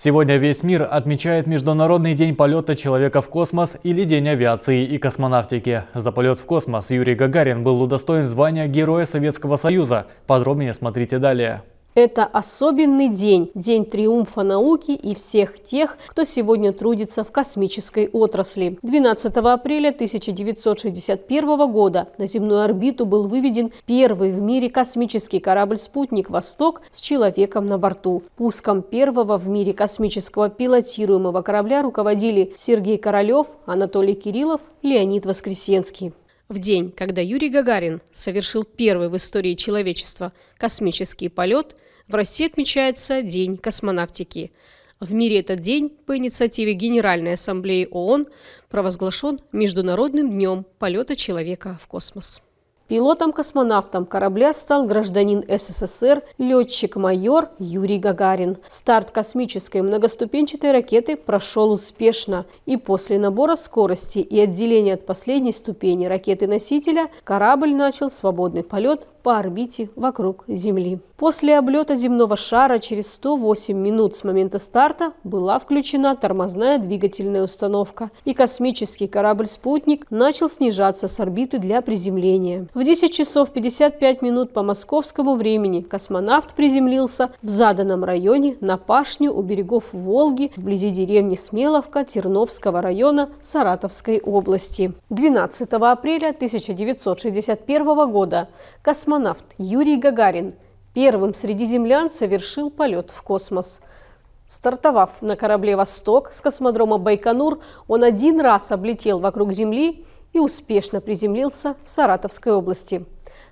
Сегодня весь мир отмечает Международный день полета человека в космос или День авиации и космонавтики. За полет в космос Юрий Гагарин был удостоен звания Героя Советского Союза. Подробнее смотрите далее. Это особенный день, день триумфа науки и всех тех, кто сегодня трудится в космической отрасли. 12 апреля 1961 года на земную орбиту был выведен первый в мире космический корабль-спутник «Восток» с человеком на борту. Пуском первого в мире космического пилотируемого корабля руководили Сергей Королев, Анатолий Кириллов, Леонид Воскресенский. В день, когда Юрий Гагарин совершил первый в истории человечества космический полет – в России отмечается День космонавтики. В мире этот день по инициативе Генеральной Ассамблеи ООН провозглашен Международным днем полета человека в космос. Пилотом-космонавтом корабля стал гражданин СССР, летчик-майор Юрий Гагарин. Старт космической многоступенчатой ракеты прошел успешно, и после набора скорости и отделения от последней ступени ракеты-носителя корабль начал свободный полет по орбите вокруг Земли. После облета земного шара через 108 минут с момента старта была включена тормозная двигательная установка, и космический корабль-спутник начал снижаться с орбиты для приземления. В 10 часов 55 минут по московскому времени космонавт приземлился в заданном районе на пашню у берегов Волги вблизи деревни Смеловка Терновского района Саратовской области. 12 апреля 1961 года космонавт Юрий Гагарин первым среди землян совершил полет в космос. Стартовав на корабле «Восток» с космодрома Байконур, он один раз облетел вокруг Земли – и успешно приземлился в Саратовской области.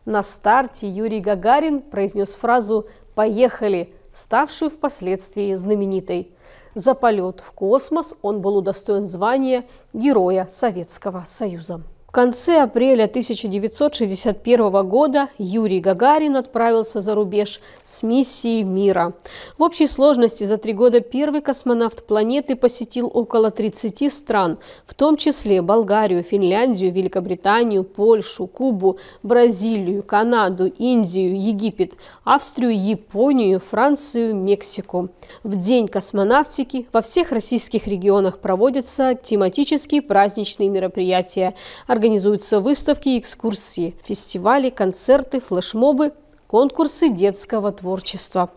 На старте Юрий Гагарин произнес фразу «Поехали!», ставшую впоследствии знаменитой. За полет в космос он был удостоен звания Героя Советского Союза конце апреля 1961 года Юрий Гагарин отправился за рубеж с миссией мира. В общей сложности за три года первый космонавт планеты посетил около 30 стран, в том числе Болгарию, Финляндию, Великобританию, Польшу, Кубу, Бразилию, Канаду, Индию, Египет, Австрию, Японию, Францию, Мексику. В День космонавтики во всех российских регионах проводятся тематические праздничные мероприятия – Организуются выставки, экскурсии, фестивали, концерты, флешмобы, конкурсы детского творчества.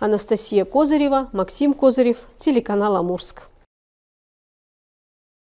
Анастасия Козырева, Максим Козырев, телеканал «Амурск».